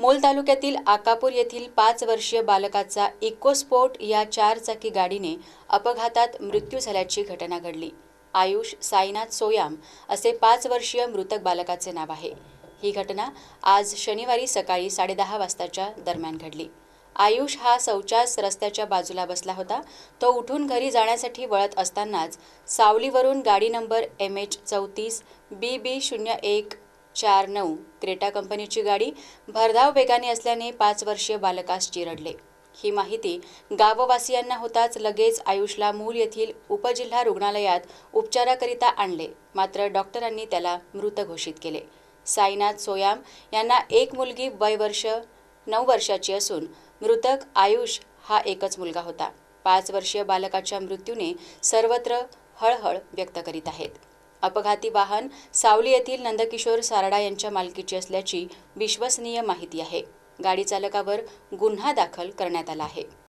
मोल तालुक्यातील आकापूर येथील पाच वर्षीय बालकाचा इकोस्पोर्ट या चारचाकी गाडीने अपघातात मृत्यू झाल्याची घटना घडली आयुष साईनाथ सोयाम असे पाच वर्षीय मृतक बालकाचे नाव आहे ही घटना आज शनिवारी सकाळी साडेदहा वाजताच्या दरम्यान घडली आयुष हा शौचास रस्त्याच्या बाजूला बसला होता तो उठून घरी जाण्यासाठी वळत असतानाच सावलीवरून गाडी नंबर एम एच चौतीस बी बी शून्य एक चार नऊ क्रेटा कंपनीची गाडी भरधाव वेगाने असल्याने पाच वर्षीय बालकास चिरडले ही माहिती गाववासियांना होताच लगेच आयुषला मूल येथील उपजिल्हा रुग्णालयात उपचाराकरिता आणले मात्र डॉक्टरांनी त्याला मृत घोषित केले साईनाथ सोयाम यांना एक मुलगी वय वर्ष नऊ वर्षाची असून मृतक आयुष हा एकच मुलगा होता पाच वर्षीय बालकाच्या मृत्यूने सर्वत्र हळहळ व्यक्त करीत आहेत अपघाती वाहन सावली येथील नंदकिशोर सारडा यांच्या मालकीची असल्याची विश्वसनीय माहिती आहे गाडी चालकावर गुन्हा दाखल करण्यात आला आहे